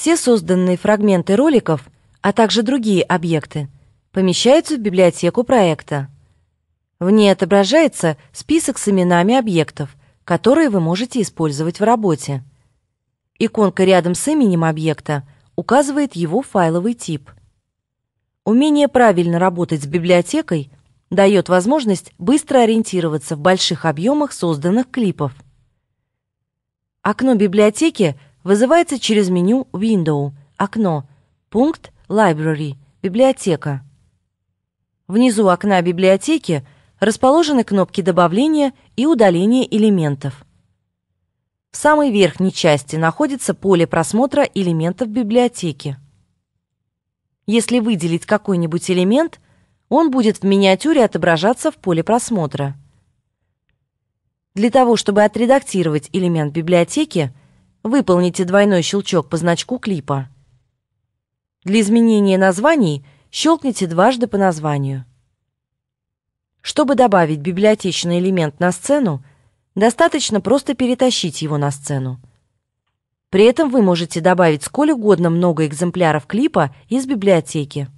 Все созданные фрагменты роликов, а также другие объекты, помещаются в библиотеку проекта. В ней отображается список с именами объектов, которые вы можете использовать в работе. Иконка рядом с именем объекта указывает его файловый тип. Умение правильно работать с библиотекой дает возможность быстро ориентироваться в больших объемах созданных клипов. Окно библиотеки – вызывается через меню Window – окно, пункт Library – библиотека. Внизу окна библиотеки расположены кнопки добавления и удаления элементов. В самой верхней части находится поле просмотра элементов библиотеки. Если выделить какой-нибудь элемент, он будет в миниатюре отображаться в поле просмотра. Для того, чтобы отредактировать элемент библиотеки – Выполните двойной щелчок по значку клипа. Для изменения названий щелкните дважды по названию. Чтобы добавить библиотечный элемент на сцену, достаточно просто перетащить его на сцену. При этом вы можете добавить сколь угодно много экземпляров клипа из библиотеки.